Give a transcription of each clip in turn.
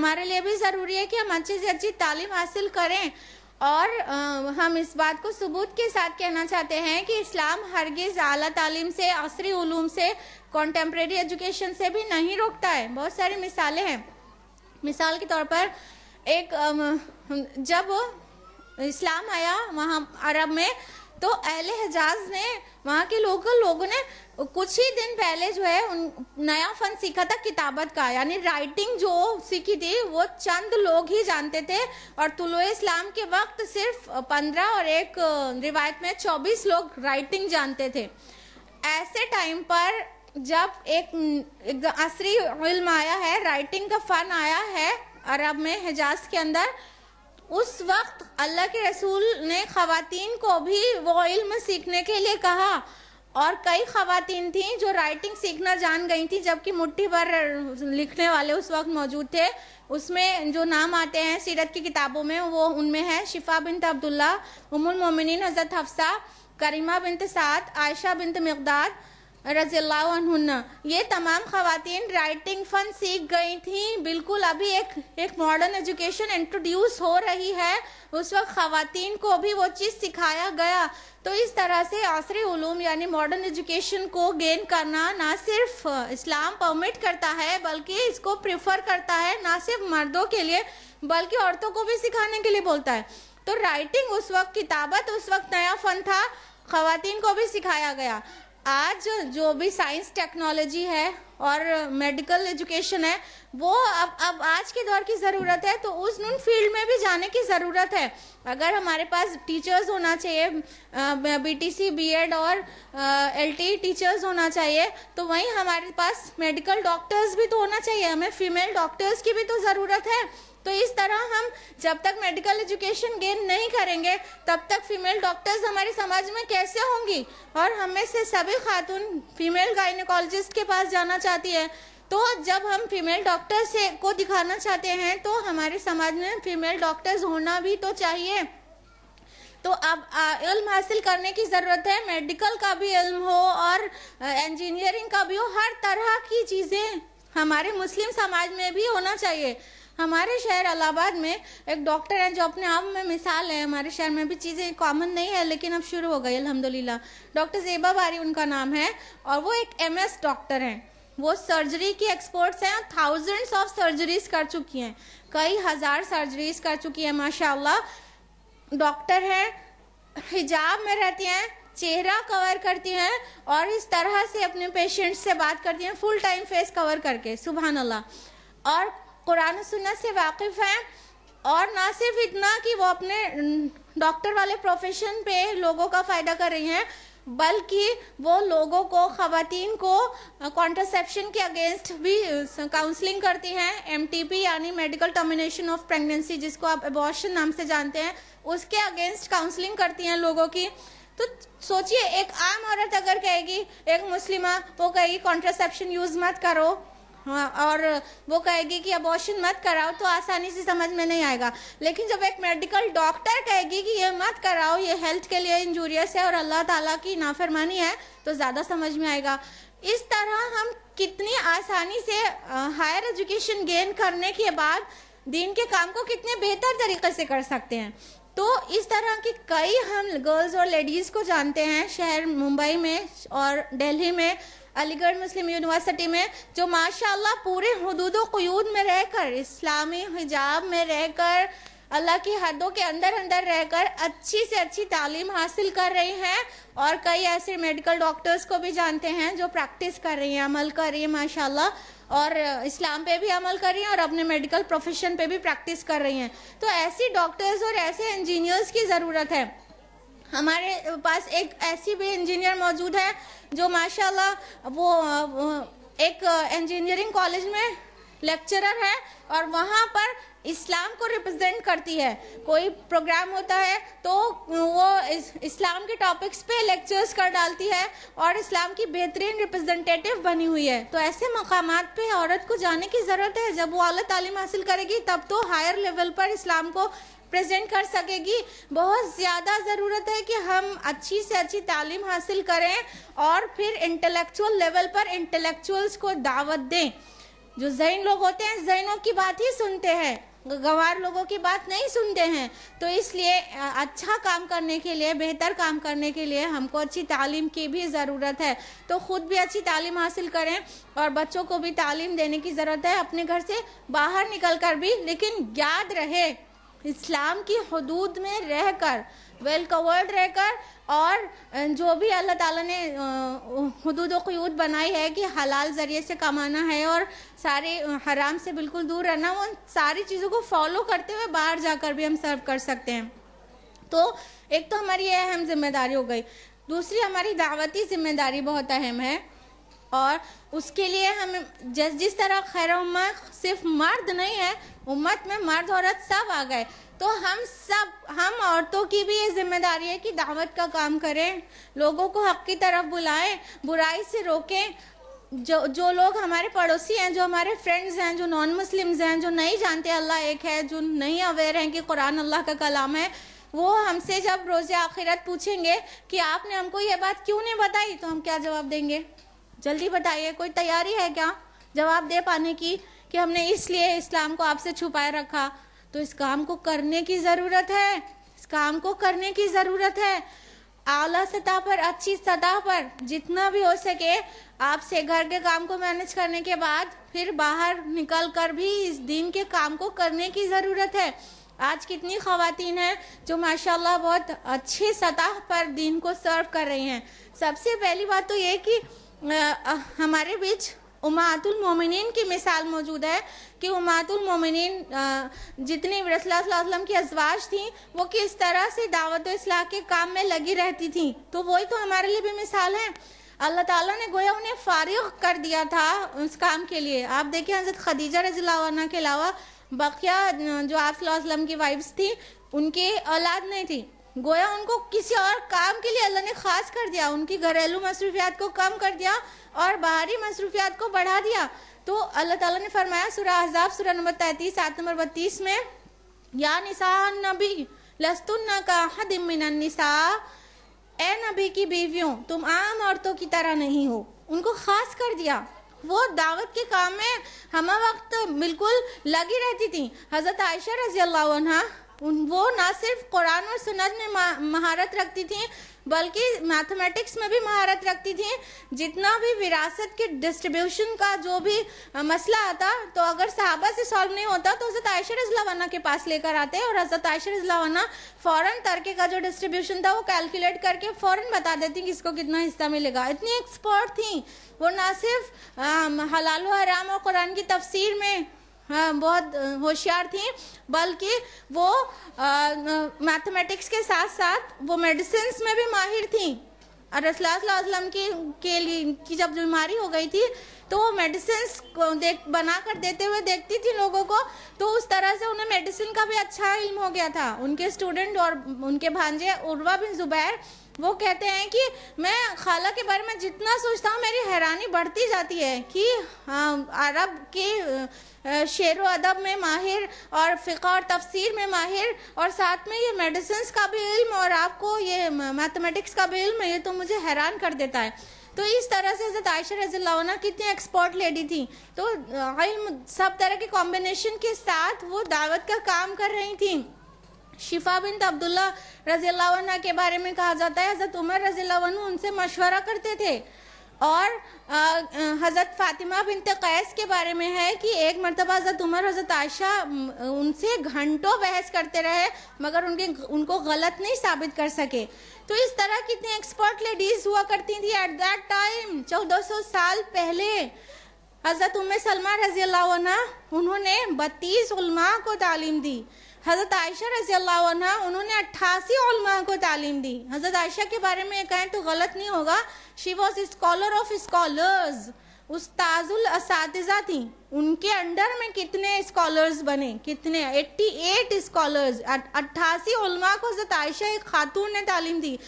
हमारे लिए भी ज़रूरी है कि हम अच्छी से अच्छी तालीम हासिल करें और आ, हम इस बात को सबूत के साथ कहना चाहते हैं कि इस्लाम हरगिज़ आला तालीम से असरी ूम से कॉन्टेम्प्रेरी एजुकेशन से भी नहीं रोकता है बहुत सारी मिसालें हैं मिसाल के तौर पर एक जब इस्लाम आया वहाँ अरब में तो अहले हजाज ने वहाँ के लोकल लोगों ने कुछ ही दिन पहले जो है उन नया फन सीखा था किताबत का यानी राइटिंग जो सीखी थी वो चंद लोग ही जानते थे और तुलो इस्लाम के वक्त सिर्फ पंद्रह और एक रिवायत में चौबीस लोग राइटिंग जानते थे ऐसे टाइम पर जब एक असरी इल्म आया है राइटिंग का फन आया है अरब में हिजाज के अंदर उस वक्त अल्लाह के रसूल ने खातन को भी वो इल्म सीखने के लिए कहा और कई खातन थीं जो राइटिंग सीखना जान गई थी जबकि मुट्ठी भर लिखने वाले उस वक्त मौजूद थे उसमें जो नाम आते हैं सीरत की किताबों में वो उनमें है शिफा बिनत अब्दुल्ला उमुल मोमिन हज़रत हफ्सा करीमा बिनत सात आयशा बिनत मकदार रजील्लाहन ये तमाम खातन राइटिंग फ़न सीख गई थी बिल्कुल अभी एक एक मॉडर्न एजुकेशन इंट्रोड्यूस हो रही है उस वक्त खातन को भी वो चीज़ सिखाया गया तो इस तरह से आसरे ूम यानी मॉडर्न एजुकेशन को गेन करना ना सिर्फ इस्लाम परमिट करता है बल्कि इसको प्रिफर करता है ना सिर्फ मर्दों के लिए बल्कि औरतों को भी सिखाने के लिए बोलता है तो राइटिंग उस वक्त किताबत उस वक्त नया फ़न था खातन को भी सिखाया गया आज जो भी साइंस टेक्नोलॉजी है और मेडिकल एजुकेशन है वो अब अब आज के दौर की ज़रूरत है तो उस उन फील्ड में भी जाने की ज़रूरत है अगर हमारे पास टीचर्स होना चाहिए बीटीसी बीएड और एलटी टीचर्स e होना चाहिए तो वहीं हमारे पास मेडिकल डॉक्टर्स भी तो होना चाहिए हमें फीमेल डॉक्टर्स की भी तो ज़रूरत है तो इस तरह हम जब तक मेडिकल एजुकेशन गेन नहीं करेंगे तब तक फीमेल डॉक्टर्स हमारे समाज में कैसे होंगी और हमें से सभी खातून फीमेल गाइनिकोलॉजिस्ट के पास जाना चाहती है तो जब हम फीमेल डॉक्टर से को दिखाना चाहते हैं तो हमारे समाज में फीमेल डॉक्टर्स होना भी तो चाहिए तो अब इल्म हासिल करने की ज़रूरत है मेडिकल का भी इल्म हो और इंजीनियरिंग का भी हो हर तरह की चीज़ें हमारे मुस्लिम समाज में भी होना चाहिए हमारे शहर अलाहाबाद में एक डॉक्टर हैं जो अपने आप में मिसाल है हमारे शहर में भी चीज़ें कॉमन नहीं है लेकिन अब शुरू हो गई अलहमदिल्ला डॉक्टर जेबा बारी उनका नाम है और वो एक एम डॉक्टर हैं वो सर्जरी की एक्सपर्ट्स हैं थाउजेंड्स ऑफ सर्जरीज कर चुकी हैं कई हज़ार सर्जरीज कर चुकी हैं माशाला डॉक्टर हैं हिजाब में रहती हैं चेहरा कवर करती हैं और इस तरह से अपने पेशेंट्स से बात करती हैं फुल टाइम फेस कवर करके सुबह अल्लाह और कुरान सुन्नत से वाकिफ़ हैं और ना सिर्फ इतना कि वो अपने डॉक्टर वाले प्रोफेशन पे लोगों का फ़ायदा कर रही हैं बल्कि वो लोगों को ख़वान को कॉन्ट्रसेप्शन के अगेंस्ट भी काउंसलिंग करती हैं एम यानी मेडिकल टर्मिनेशन ऑफ प्रेगनेंसी जिसको आप एबॉर्शन नाम से जानते हैं उसके अगेंस्ट काउंसलिंग करती हैं लोगों की तो सोचिए एक आम औरत अगर कहेगी एक मुस्लिमा वो कहेगी कॉन्ट्रासेप्शन यूज़ मत करो हाँ, और वो कहेगी कि अबॉर्शन मत कराओ तो आसानी से समझ में नहीं आएगा लेकिन जब एक मेडिकल डॉक्टर कहेगी कि ये मत कराओ ये हेल्थ के लिए इंजूरियस है और अल्लाह ताला की नाफरमानी है तो ज़्यादा समझ में आएगा इस तरह हम कितनी आसानी से हायर एजुकेशन गेन करने के बाद दिन के काम को कितने बेहतर तरीके से कर सकते हैं तो इस तरह की कई हम गर्ल्स और लेडीज़ को जानते हैं शहर मुंबई में और दिल्ली में अलीगढ़ मुस्लिम यूनिवर्सिटी में जो माशाल्लाह पूरे हदूद क्यूद में रहकर इस्लामी हिजाब में रहकर अल्लाह की हदों के अंदर अंदर रहकर अच्छी से अच्छी तालीम हासिल कर रही हैं और कई ऐसे मेडिकल डॉक्टर्स को भी जानते हैं जो प्रैक्टिस कर रही हैं अमल कर रही हैं माशाल्लाह और इस्लाम पे भी अमल कर रही हैं और अपने मेडिकल प्रोफेशन पे भी प्रैक्टिस कर रही हैं तो ऐसी डॉक्टर्स और ऐसे इंजीनियर्स की ज़रूरत है हमारे पास एक ऐसी भी इंजीनियर मौजूद है जो माशाल्लाह वो एक इंजीनियरिंग कॉलेज में लेक्चरर है और वहाँ पर इस्लाम को रिप्रेजेंट करती है कोई प्रोग्राम होता है तो वो इस, इस्लाम के टॉपिक्स पे लेक्चर्स कर डालती है और इस्लाम की बेहतरीन रिप्रेजेंटेटिव बनी हुई है तो ऐसे मकाम पे औरत को जाने की ज़रूरत है जब वो अली तालीम हासिल करेगी तब तो हायर लेवल पर इस्लाम को प्रेजेंट कर सकेगी बहुत ज़्यादा ज़रूरत है कि हम अच्छी से अच्छी तालीम हासिल करें और फिर इंटेलेक्चुअल लेवल पर इंटेलेक्चुअल्स को दावत दें जो जैन लोग होते हैं जैनों की बात ही सुनते हैं गवार लोगों की बात नहीं सुनते हैं तो इसलिए अच्छा काम करने के लिए बेहतर काम करने के लिए हमको अच्छी तालीम की भी ज़रूरत है तो ख़ुद भी अच्छी तालीम हासिल करें और बच्चों को भी तालीम देने की ज़रूरत है अपने घर से बाहर निकल कर भी लेकिन याद रहे इस्लाम की हदूद में रहकर वेल कवर्ड रहकर और जो भी अल्लाह ताला ने हदूद वयूद बनाई है कि हलाल ज़रिए से कमाना है और सारे हराम से बिल्कुल दूर रहना वो सारी चीज़ों को फॉलो करते हुए बाहर जाकर भी हम सर्व कर सकते हैं तो एक तो हमारी यह अहम जिम्मेदारी हो गई दूसरी हमारी दावती जिम्मेदारी बहुत अहम है और उसके लिए हम जिस जिस तरह खैर सिर्फ मर्द नहीं है उम्मत में मर्द औरत सब आ गए तो हम सब हम औरतों की भी ये जिम्मेदारी है कि दावत का काम करें लोगों को हक की तरफ बुलाएं बुराई से रोकें जो जो लोग हमारे पड़ोसी हैं जो हमारे फ्रेंड्स हैं जो नॉन मुस्लिम्स हैं जो नहीं जानते अल्लाह एक है जो नहीं अवेयर हैं कि कुरान अल्लाह का कलाम है वो हमसे जब रोज़ आखिरत पूछेंगे कि आपने हमको ये बात क्यों नहीं बताई तो हम क्या जवाब देंगे जल्दी बताइए कोई तैयारी है क्या जवाब दे पाने की कि हमने इसलिए इस्लाम को आपसे छुपाए रखा तो इस काम को करने की ज़रूरत है इस काम को करने की ज़रूरत है आला सतह पर अच्छी सतह पर जितना भी हो सके आपसे घर के काम को मैनेज करने के बाद फिर बाहर निकल कर भी इस दिन के काम को करने की ज़रूरत है आज कितनी खातन हैं जो माशाल्लाह बहुत अच्छे सतह पर दिन को सर्व कर रही हैं सबसे पहली बात तो ये कि आ, आ, हमारे बीच उमातुल मोमिन की मिसाल मौजूद है कि उमातुल मोमिन जितनी रसलाम की अजवाज थी वो किस तरह से दावत असलाह के काम में लगी रहती थी तो वही तो हमारे लिए भी मिसाल है अल्लाह ताला ने गोया उन्हें फारिग कर दिया था उस काम के लिए आप देखिए हजरत खदीजा रजिला के अलावा बकिया जो आप की वाइफ्स थी उनके औलाद नहीं थी गोया उनको किसी और काम के लिए अल्लाह ने खास कर दिया उनकी घरेलू मसरूफियात को कम कर दिया और बाहरी मसरूफियात को बढ़ा दिया तो अल्लाह ताला ने फरमाया सुरा अहजाब सुरा नंबर तैंतीस सात नंबर बत्तीस में या निसा नबी लस्तुन्ना का हदमिनसा ए नबी की बीवियों तुम आम औरतों की तरह नहीं हो उनको खास कर दिया वो दावत के काम में हमा वक्त बिल्कुल लगी रहती थी हज़रत आयशा रजी अल्लाह उन वो ना सिर्फ कुरान और सुनत में महारत रखती थी बल्कि मैथमेटिक्स में भी महारत रखती थी जितना भी विरासत के डिस्ट्रीब्यूशन का जो भी मसला आता तो अगर सहाबा से सॉल्व नहीं होता तो हज़रत आयशा रजलावाना के पास लेकर आते और हज़रत आयशा रजलावाना फ़ौरन तरके का जो डिस्ट्रीब्यूशन था वो कैलकुलेट करके फ़ौरन बता देती कि इसको कितना हिस्सा मिलेगा इतनी एक्सपर्ट थी वो ना सिर्फ हलाल हराम और कुरान की तफसीर में हाँ, बहुत होशियार थी बल्कि वो मैथमेटिक्स के साथ साथ वो मेडिसिन में भी माहिर थी और रसलाम की के लिए की जब बीमारी हो गई थी तो वो मेडिसिन देख बना कर देते हुए देखती थी लोगों को तो उस तरह से उन्हें मेडिसिन का भी अच्छा इल्म हो गया था उनके स्टूडेंट और उनके भांजे उर्वा बिन जुबैर वो कहते हैं कि मैं खाला के बारे में जितना सोचता हूँ मेरी हैरानी बढ़ती जाती है कि हाँ, अरब के शेर व अदब में माहिर और फ़िका और तफसीर में माहिर और साथ में ये मेडिसिन का भी इल्म और आपको ये मैथमेटिक्स का भी इल्म ये तो मुझे हैरान कर देता है तो इस तरह से हजरत आयशा रजील्ला कितनी एक्सपर्ट लेडी थी तो इल्म सब तरह के कॉम्बिनेशन के साथ वो दावत का काम कर रही थी शिफा बिन अब्दुल्ला रजील्ला के बारे में कहा जाता है हज़रत उमर रजील्ला उनसे मशवरा करते थे और हज़रत फ़ातिमा बिन तैस के बारे में है कि एक मरतबा हज़रत उमर हज़रत आयशा उनसे घंटों बहस करते रहे मगर उनके उनको गलत नहीं साबित कर सके तो इस तरह कितनी एक्सपर्ट लेडीज़ हुआ करती थी एट दैट टाइम चौदह सौ साल पहले हज़रत उम सलमा रजी उन्होंने बत्तीस को तालीम दी हज़रत आयशा रजी अल्लाह उन्होंने अट्ठासी को तालीम दी हज़रत आयशा के बारे में कहें तो गलत नहीं होगा she was scholar of scholars उस्ताजुल इसातजा थी उनके अंडर में कितने स्कॉलर्स बने कितने 88 स्कॉलर्स अट्ठासी को हज़रत आयशा एक खातून ने तालीम दी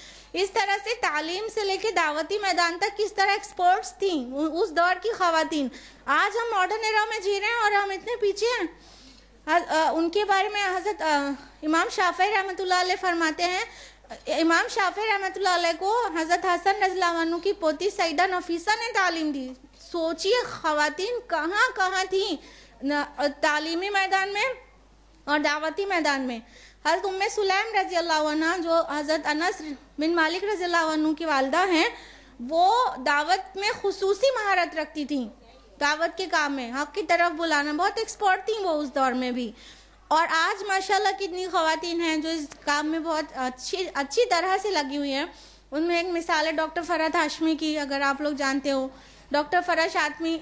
इस तरह से तालीम से लेके दावती मैदान तक किस तरह एक्सपर्ट्स थी उस दौर की खातन आज हम मॉडर्न एरा में जी रहे हैं और हम इतने पीछे हैं उनके बारे में हज़रत इमाम शाफ रहमत फरमाते हैं इमाम शाफ़ रहमत को हज़रत हसन रजलावानू की पोती सईदा नफीसा ने तालीम दी सोचिए खातन कहाँ कहाँ थी तालीमी मैदान में और दावती मैदान में हज़रत उम सुलैम रजी अल्लाह जो हज़रत अनस बिन मालिक रजी अल्लाह की वालदा हैं वो दावत में खसूसी महारत रखती थी दावत के काम में हक की तरफ बुलाना बहुत एक्सपर्ट थी वो उस दौर में भी और आज माशाल्लाह कितनी खातन हैं जो इस काम में बहुत अच्छी अच्छी तरह से लगी हुई हैं उनमें एक मिसाल है डॉक्टर फरहत हाशमी की अगर आप लोग जानते हो डॉक्टर फरहत हाशमी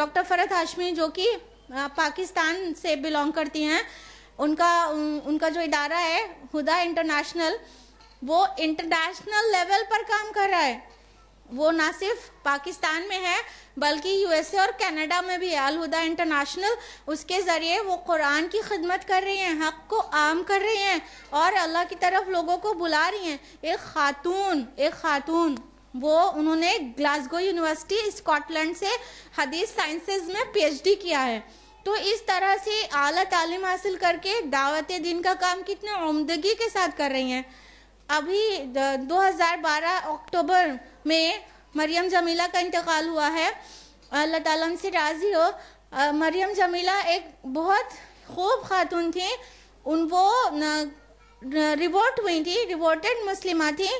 डॉक्टर फरहत हाशमी जो कि पाकिस्तान से बिलोंग करती हैं उनका उनका जो इदारा है हुदा इंटरनेशनल वो इंटरनेशनल लेवल पर काम कर रहा है वो ना सिर्फ पाकिस्तान में है बल्कि यूएसए और कनाडा में भी है अलहुदा इंटरनेशनल उसके ज़रिए वो कुरान की खिदमत कर रही हैं हक को आम कर रही हैं और अल्लाह की तरफ लोगों को बुला रही हैं एक खातून एक खातून वो उन्होंने ग्लासगो यूनिवर्सिटी स्कॉटलैंड से हदीस साइंसेस में पीएचडी किया है तो इस तरह से अली तालीम हासिल करके दावत दिन का काम कितने उमदगी के साथ कर रही हैं अभी 2012 अक्टूबर મે મરિયમ જમીલા કા ઇન્ટકાલ ہوا હે અલ્લાહ તઆલાන් સે રાજી હો મરિયમ જમીલા એક બહોત ખુબ ખातून થી ઉન વો રિવર્ટેડ રિવર્ટેડ મુસ્લिमा થી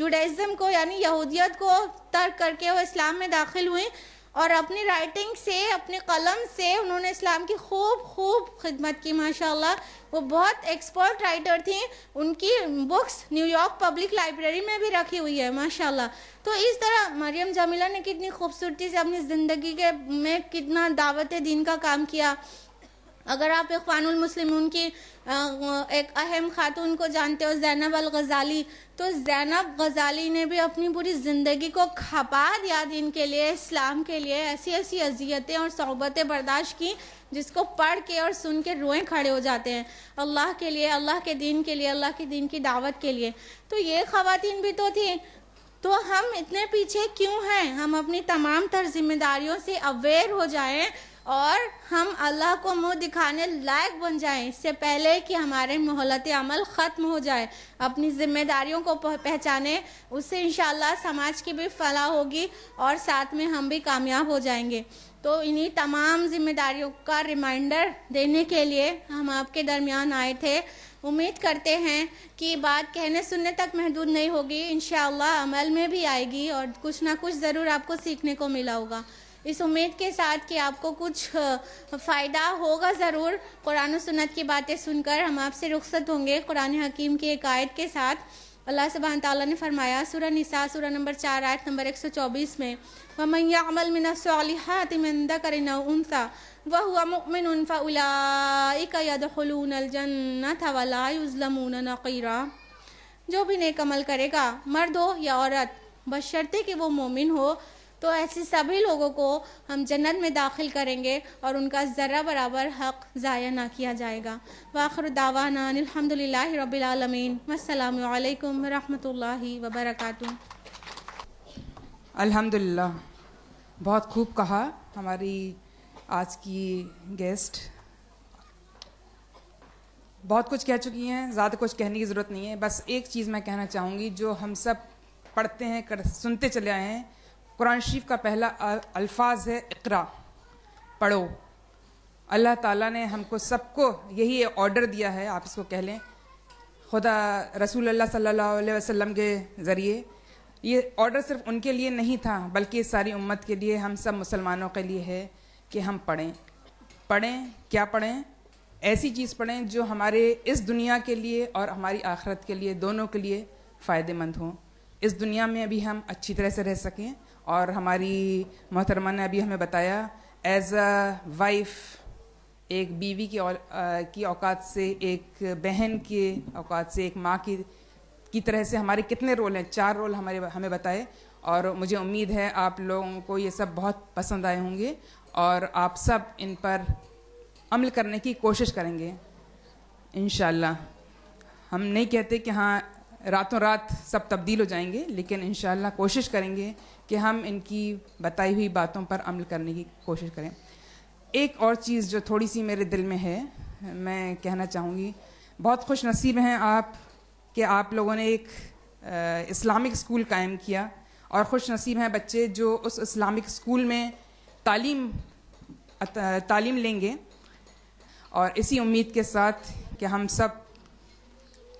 જુડાઇઝમ કો યાની યહૂદિયત કો તર્ક કરકે વો ઇસ્લામ મેં દાખિલ હુએ और अपनी राइटिंग से अपने कलम से उन्होंने इस्लाम की खूब खूब खिदमत की माशाल्लाह वो बहुत एक्सपर्ट राइटर थी उनकी बुक्स न्यूयॉर्क पब्लिक लाइब्रेरी में भी रखी हुई है माशाल्लाह तो इस तरह मरियम जमीला ने कितनी खूबसूरती से अपनी ज़िंदगी के में कितना दावत दीन का काम किया अगर आप इकवानुल मुस्लिम की एक अहम खातून को जानते हो जैनब अल गज़ाली तो जैनब गज़ाली ने भी अपनी पूरी ज़िंदगी को खपा दिया दिन के लिए इस्लाम के लिए ऐसी ऐसी अजियतें और सोबतें बर्दाश्त की जिसको पढ़ के और सुन के रोएं खड़े हो जाते हैं अल्लाह के लिए अल्लाह के दीन के लिए अल्लाह के दीन की दावत के लिए तो ये खातन भी तो थी तो हम इतने पीछे क्यों हैं हम अपनी तमाम तर जिम्मेदारियों से अवेयर हो जाएं और हम अल्लाह को मुंह दिखाने लायक बन जाएं इससे पहले कि हमारे मोहलत अमल ख़त्म हो जाए अपनी जिम्मेदारियों को पहचाने उससे इन समाज की भी फलाह होगी और साथ में हम भी कामयाब हो जाएंगे तो इन्हीं तमाम जिम्मेदारियों का रिमाइंडर देने के लिए हम आपके दरमियान आए थे उम्मीद करते हैं कि बात कहने सुनने तक महदूद नहीं होगी इन अमल में भी आएगी और कुछ ना कुछ ज़रूर आपको सीखने को मिला होगा इस उम्मीद के साथ कि आपको कुछ फ़ायदा होगा ज़रूर कुरान सुन्नत की बातें सुनकर हम आपसे रुखसत होंगे कुरान हकीम की एक आयत के साथ अल्लाह सुबहान ताली ने फरमाया सूरह निसा सूरह नंबर चार आयत नंबर एक सौ चौबीस में वमैया अमल मिनसातिमंदा कर ना वह हुआ मुमिन उनफा उलाजन्नत वलाजलमून नकीरा जो भी नेक अमल करेगा मर्द हो या औरत बशर्ते कि वो मोमिन हो तो ऐसे सभी लोगों को हम जन्नत में दाखिल करेंगे और उनका ज़रा बराबर हक ज़ाया ना किया जाएगा वाखर दावाना अलहमदिल्ला रबीआलमीन वालकम वरहमल वबरक अल्हम्दुलिल्लाह बहुत खूब कहा हमारी आज की गेस्ट बहुत कुछ कह चुकी हैं ज़्यादा कुछ कहने की ज़रूरत नहीं है बस एक चीज़ मैं कहना चाहूँगी जो हम सब पढ़ते हैं कर सुनते चले आए हैं कुरान शरीफ का पहला अल्फाज है इकरा पढ़ो अल्लाह ताला ने हमको सबको यही ऑर्डर दिया है आप इसको कह लें खुदा रसूल अल्लाह सल्लल्लाहु अलैहि वसल्लम के ज़रिए ये ऑर्डर सिर्फ उनके लिए नहीं था बल्कि सारी उम्मत के लिए हम सब मुसलमानों के लिए है कि हम पढ़ें पढ़ें क्या पढ़ें ऐसी चीज़ पढ़ें जो हमारे इस दुनिया के लिए और हमारी आखरत के लिए दोनों के लिए फ़ायदेमंद हों इस दुनिया में अभी हम अच्छी तरह से रह सकें और हमारी मोहतरमा ने अभी हमें बताया एज अ वाइफ एक बीवी की की औकात से एक बहन के औकात से एक माँ की की तरह से हमारे कितने रोल हैं चार रोल हमारे हमें बताए और मुझे उम्मीद है आप लोगों को ये सब बहुत पसंद आए होंगे और आप सब इन पर अमल करने की कोशिश करेंगे इन हम नहीं कहते कि हाँ रातों रात सब तब्दील हो जाएंगे लेकिन इन कोशिश करेंगे कि हम इनकी बताई हुई बातों पर अमल करने की कोशिश करें एक और चीज़ जो थोड़ी सी मेरे दिल में है मैं कहना चाहूँगी बहुत खुश नसीब हैं आप कि आप लोगों ने एक इस्लामिक स्कूल कायम किया और खुश नसीब हैं बच्चे जो उस इस्लामिक स्कूल में तालीम तालीम लेंगे और इसी उम्मीद के साथ कि हम सब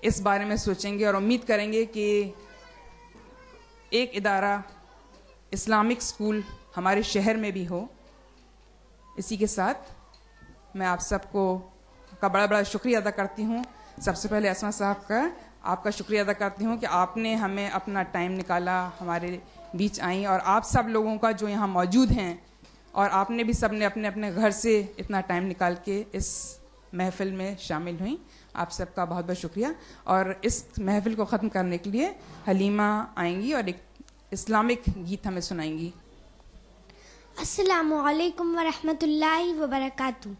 इस बारे में सोचेंगे और उम्मीद करेंगे कि एक इदारा इस्लामिक स्कूल हमारे शहर में भी हो इसी के साथ मैं आप सबको का बड़ा बड़ा शुक्रिया अदा करती हूँ सबसे पहले असमा साहब का आपका शुक्रिया अदा करती हूँ कि आपने हमें अपना टाइम निकाला हमारे बीच आई और आप सब लोगों का जो यहाँ मौजूद हैं और आपने भी सब ने अपने अपने घर से इतना टाइम निकाल के इस महफिल में शामिल हुई आप सबका बहुत बहुत शुक्रिया और इस महफिल को ख़त्म करने के लिए हलीमा आएंगी और एक इस्लामिक गीत हमें सुनाएंगी असलकम वरम् वर्क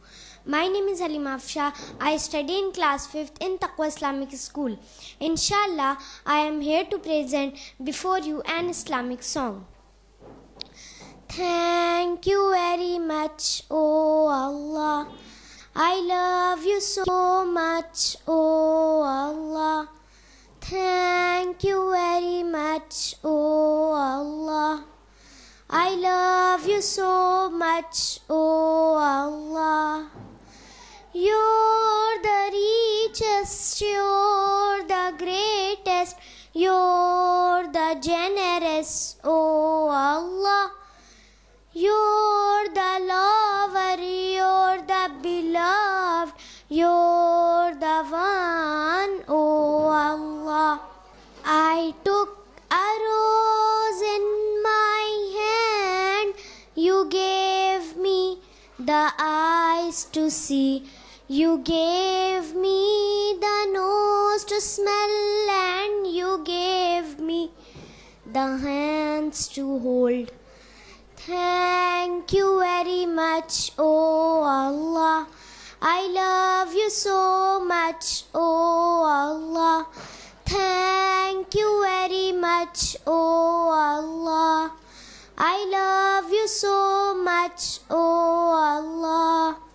my name is Haleem Afsha I study in class fifth in तक इस्लामिक स्कूल इनशाला I am here to present before you an Islamic song thank you very much O Allah I love you so much, oh Allah. Thank you very much, oh Allah. I love you so much, oh Allah. You're the richest, you're the greatest, you're the generous, oh Allah. You're see. You gave me the nose to smell, and you gave me the hands to hold. Thank you very much, oh Allah. I love you so much, oh Allah. Thank you very much, oh Allah. I love you so much, oh Allah.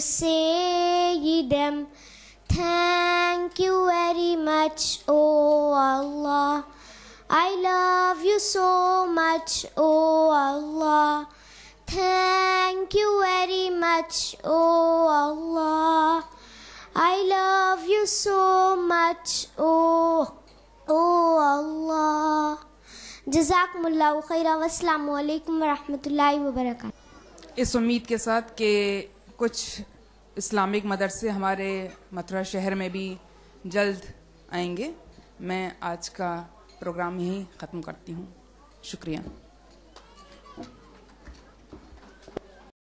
say them, Thank you very much, O Allah. I love you so much, O Allah. Thank you very much, O Allah. I love you so much, O, o Allah. जजाकमल्ला खैरा वालकम वरहमल वर्क इस उम्मीद के साथ के कुछ इस्लामिक मदरसे हमारे मथुरा शहर में भी जल्द आएंगे मैं आज का प्रोग्राम यहीं ख़त्म करती हूँ शुक्रिया